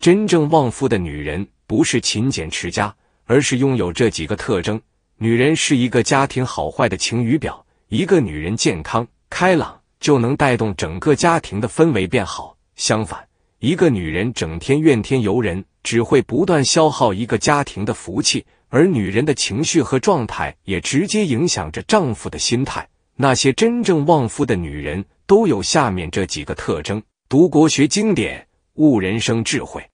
真正旺夫的女人不是勤俭持家，而是拥有这几个特征。女人是一个家庭好坏的晴雨表，一个女人健康开朗，就能带动整个家庭的氛围变好。相反，一个女人整天怨天尤人，只会不断消耗一个家庭的福气。而女人的情绪和状态也直接影响着丈夫的心态。那些真正旺夫的女人都有下面这几个特征：读国学经典，悟人生智慧。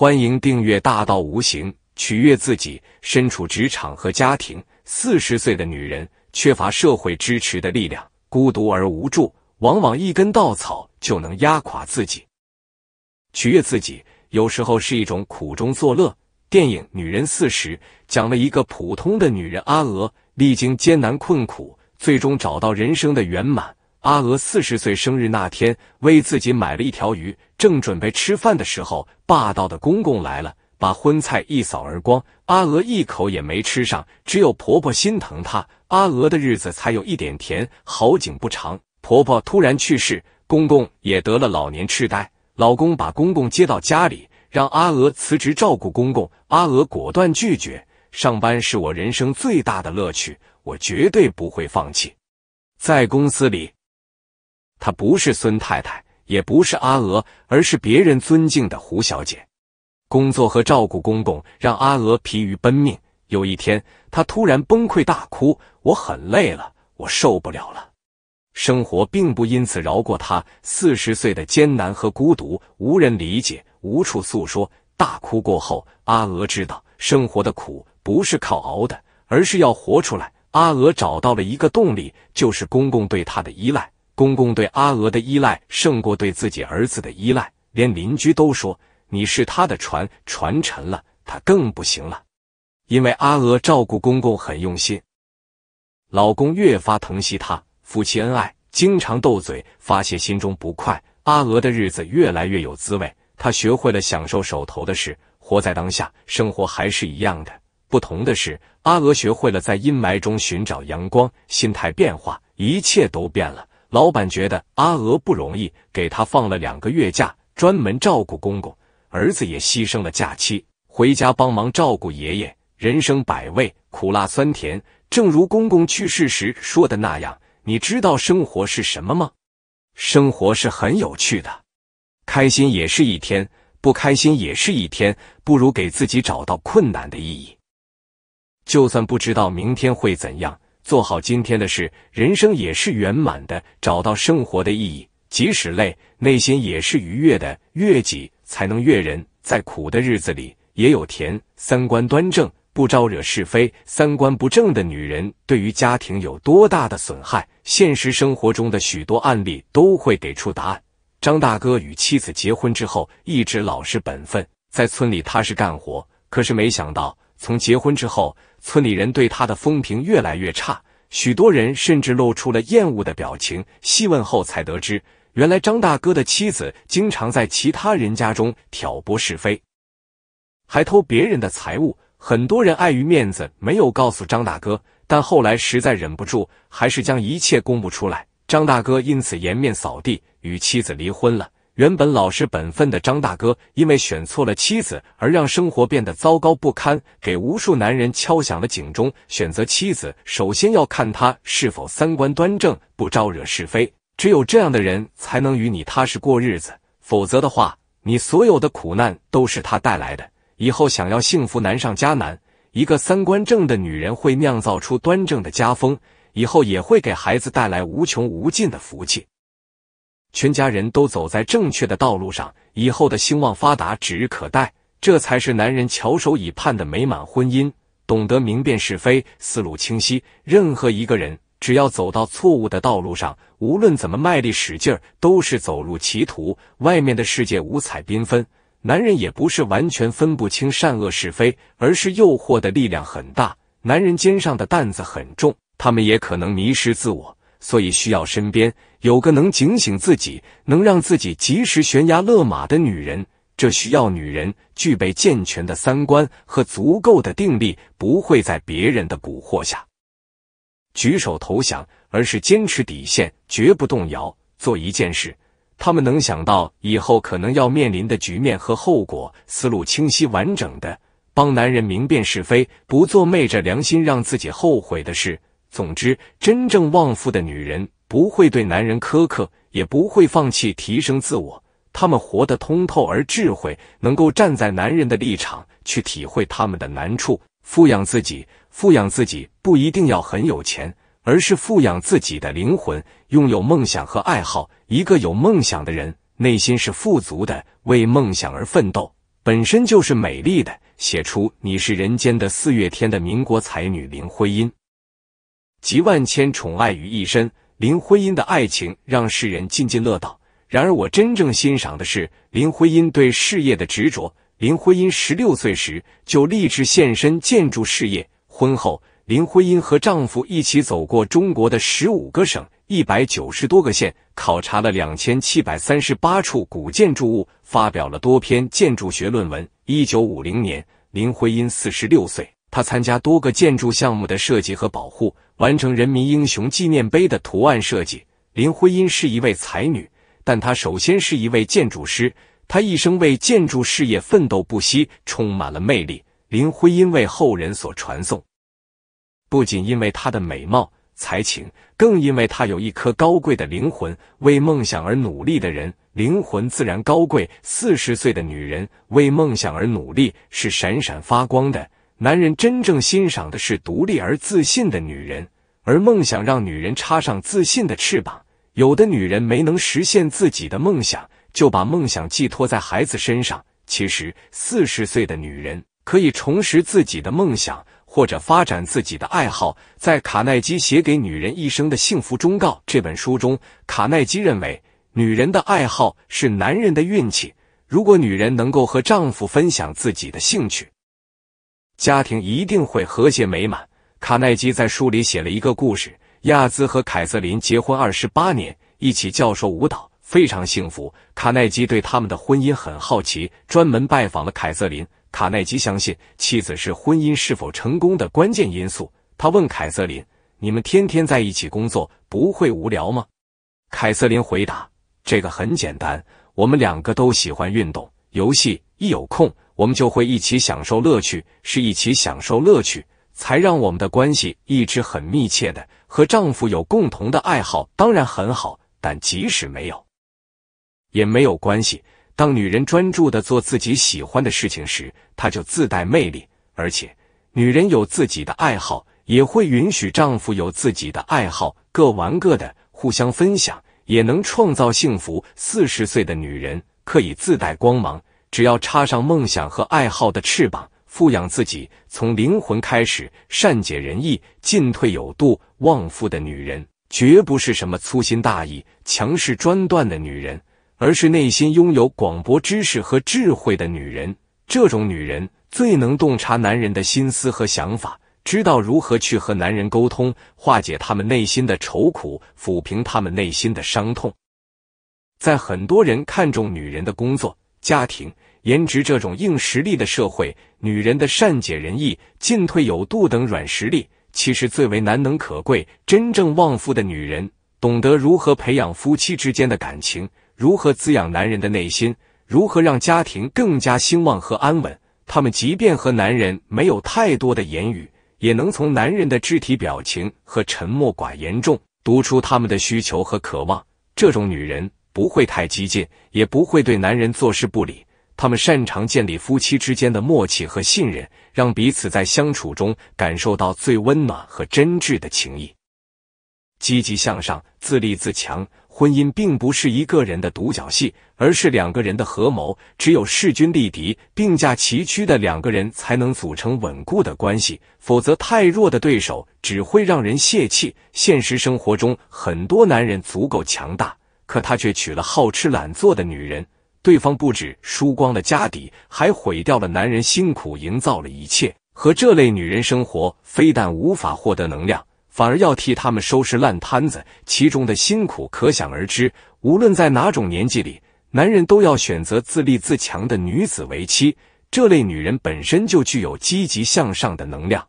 欢迎订阅《大道无形》，取悦自己。身处职场和家庭，四十岁的女人缺乏社会支持的力量，孤独而无助，往往一根稻草就能压垮自己。取悦自己，有时候是一种苦中作乐。电影《女人四十》讲了一个普通的女人阿娥，历经艰难困苦，最终找到人生的圆满。阿娥四十岁生日那天，为自己买了一条鱼，正准备吃饭的时候，霸道的公公来了，把荤菜一扫而光，阿娥一口也没吃上，只有婆婆心疼她，阿娥的日子才有一点甜。好景不长，婆婆突然去世，公公也得了老年痴呆，老公把公公接到家里，让阿娥辞职照顾公公，阿娥果断拒绝，上班是我人生最大的乐趣，我绝对不会放弃，在公司里。她不是孙太太，也不是阿娥，而是别人尊敬的胡小姐。工作和照顾公公让阿娥疲于奔命。有一天，她突然崩溃大哭：“我很累了，我受不了了。”生活并不因此饶过她。四十岁的艰难和孤独，无人理解，无处诉说。大哭过后，阿娥知道生活的苦不是靠熬的，而是要活出来。阿娥找到了一个动力，就是公公对她的依赖。公公对阿娥的依赖胜过对自己儿子的依赖，连邻居都说你是他的船，船沉了他更不行了。因为阿娥照顾公公很用心，老公越发疼惜她，夫妻恩爱，经常斗嘴发泄心中不快。阿娥的日子越来越有滋味，她学会了享受手头的事，活在当下，生活还是一样的。不同的是，阿娥学会了在阴霾中寻找阳光，心态变化，一切都变了。老板觉得阿娥不容易，给她放了两个月假，专门照顾公公。儿子也牺牲了假期，回家帮忙照顾爷爷。人生百味，苦辣酸甜，正如公公去世时说的那样，你知道生活是什么吗？生活是很有趣的，开心也是一天，不开心也是一天，不如给自己找到困难的意义。就算不知道明天会怎样。做好今天的事，人生也是圆满的。找到生活的意义，即使累，内心也是愉悦的。越己才能越人，在苦的日子里也有甜。三观端正，不招惹是非。三观不正的女人，对于家庭有多大的损害？现实生活中的许多案例都会给出答案。张大哥与妻子结婚之后，一直老实本分，在村里踏实干活。可是没想到。从结婚之后，村里人对他的风评越来越差，许多人甚至露出了厌恶的表情。细问后才得知，原来张大哥的妻子经常在其他人家中挑拨是非，还偷别人的财物。很多人碍于面子没有告诉张大哥，但后来实在忍不住，还是将一切公布出来。张大哥因此颜面扫地，与妻子离婚了。原本老实本分的张大哥，因为选错了妻子而让生活变得糟糕不堪，给无数男人敲响了警钟。选择妻子，首先要看他是否三观端正，不招惹是非。只有这样的人，才能与你踏实过日子。否则的话，你所有的苦难都是他带来的，以后想要幸福难上加难。一个三观正的女人，会酿造出端正的家风，以后也会给孩子带来无穷无尽的福气。全家人都走在正确的道路上，以后的兴旺发达指日可待，这才是男人翘首以盼的美满婚姻。懂得明辨是非，思路清晰。任何一个人，只要走到错误的道路上，无论怎么卖力使劲儿，都是走入歧途。外面的世界五彩缤纷，男人也不是完全分不清善恶是非，而是诱惑的力量很大。男人肩上的担子很重，他们也可能迷失自我。所以需要身边有个能警醒自己、能让自己及时悬崖勒马的女人。这需要女人具备健全的三观和足够的定力，不会在别人的蛊惑下举手投降，而是坚持底线，绝不动摇。做一件事，他们能想到以后可能要面临的局面和后果，思路清晰完整的，帮男人明辨是非，不做昧着良心让自己后悔的事。总之，真正旺夫的女人不会对男人苛刻，也不会放弃提升自我。她们活得通透而智慧，能够站在男人的立场去体会他们的难处。富养自己，富养自己不一定要很有钱，而是富养自己的灵魂，拥有梦想和爱好。一个有梦想的人，内心是富足的，为梦想而奋斗本身就是美丽的。写出你是人间的四月天的民国才女林徽因。集万千宠爱于一身，林徽因的爱情让世人津津乐道。然而，我真正欣赏的是林徽因对事业的执着。林徽因十六岁时就立志献身建筑事业。婚后，林徽因和丈夫一起走过中国的十五个省、一百九十多个县，考察了两千七百三十八处古建筑物，发表了多篇建筑学论文。一九五零年，林徽因四十六岁。他参加多个建筑项目的设计和保护，完成人民英雄纪念碑的图案设计。林徽因是一位才女，但她首先是一位建筑师。她一生为建筑事业奋斗不息，充满了魅力。林徽因为后人所传颂，不仅因为她的美貌才情，更因为她有一颗高贵的灵魂。为梦想而努力的人，灵魂自然高贵。四十岁的女人为梦想而努力，是闪闪发光的。男人真正欣赏的是独立而自信的女人，而梦想让女人插上自信的翅膀。有的女人没能实现自己的梦想，就把梦想寄托在孩子身上。其实，四十岁的女人可以重拾自己的梦想，或者发展自己的爱好。在卡耐基写给女人一生的幸福忠告这本书中，卡耐基认为，女人的爱好是男人的运气。如果女人能够和丈夫分享自己的兴趣。家庭一定会和谐美满。卡耐基在书里写了一个故事：亚兹和凯瑟琳结婚二十八年，一起教授舞蹈，非常幸福。卡耐基对他们的婚姻很好奇，专门拜访了凯瑟琳。卡耐基相信，妻子是婚姻是否成功的关键因素。他问凯瑟琳：“你们天天在一起工作，不会无聊吗？”凯瑟琳回答：“这个很简单，我们两个都喜欢运动、游戏，一有空。”我们就会一起享受乐趣，是一起享受乐趣，才让我们的关系一直很密切的。和丈夫有共同的爱好当然很好，但即使没有，也没有关系。当女人专注的做自己喜欢的事情时，她就自带魅力。而且，女人有自己的爱好，也会允许丈夫有自己的爱好，各玩各的，互相分享也能创造幸福。四十岁的女人可以自带光芒。只要插上梦想和爱好的翅膀，富养自己，从灵魂开始，善解人意，进退有度，旺夫的女人，绝不是什么粗心大意、强势专断的女人，而是内心拥有广博知识和智慧的女人。这种女人最能洞察男人的心思和想法，知道如何去和男人沟通，化解他们内心的愁苦，抚平他们内心的伤痛。在很多人看重女人的工作。家庭、颜值这种硬实力的社会，女人的善解人意、进退有度等软实力，其实最为难能可贵。真正旺夫的女人，懂得如何培养夫妻之间的感情，如何滋养男人的内心，如何让家庭更加兴旺和安稳。她们即便和男人没有太多的言语，也能从男人的肢体表情和沉默寡言中读出他们的需求和渴望。这种女人。不会太激进，也不会对男人坐视不理。他们擅长建立夫妻之间的默契和信任，让彼此在相处中感受到最温暖和真挚的情谊。积极向上，自立自强。婚姻并不是一个人的独角戏，而是两个人的合谋。只有势均力敌、并驾齐驱的两个人才能组成稳固的关系，否则太弱的对手只会让人泄气。现实生活中，很多男人足够强大。可他却娶了好吃懒做的女人，对方不止输光了家底，还毁掉了男人辛苦营造的一切。和这类女人生活，非但无法获得能量，反而要替他们收拾烂摊子，其中的辛苦可想而知。无论在哪种年纪里，男人都要选择自立自强的女子为妻。这类女人本身就具有积极向上的能量，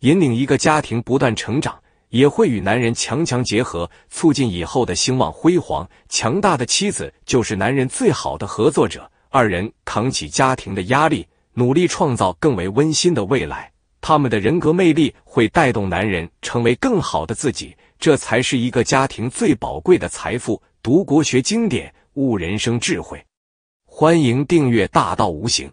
引领一个家庭不断成长。也会与男人强强结合，促进以后的兴旺辉煌。强大的妻子就是男人最好的合作者，二人扛起家庭的压力，努力创造更为温馨的未来。他们的人格魅力会带动男人成为更好的自己，这才是一个家庭最宝贵的财富。读国学经典，悟人生智慧，欢迎订阅《大道无形》。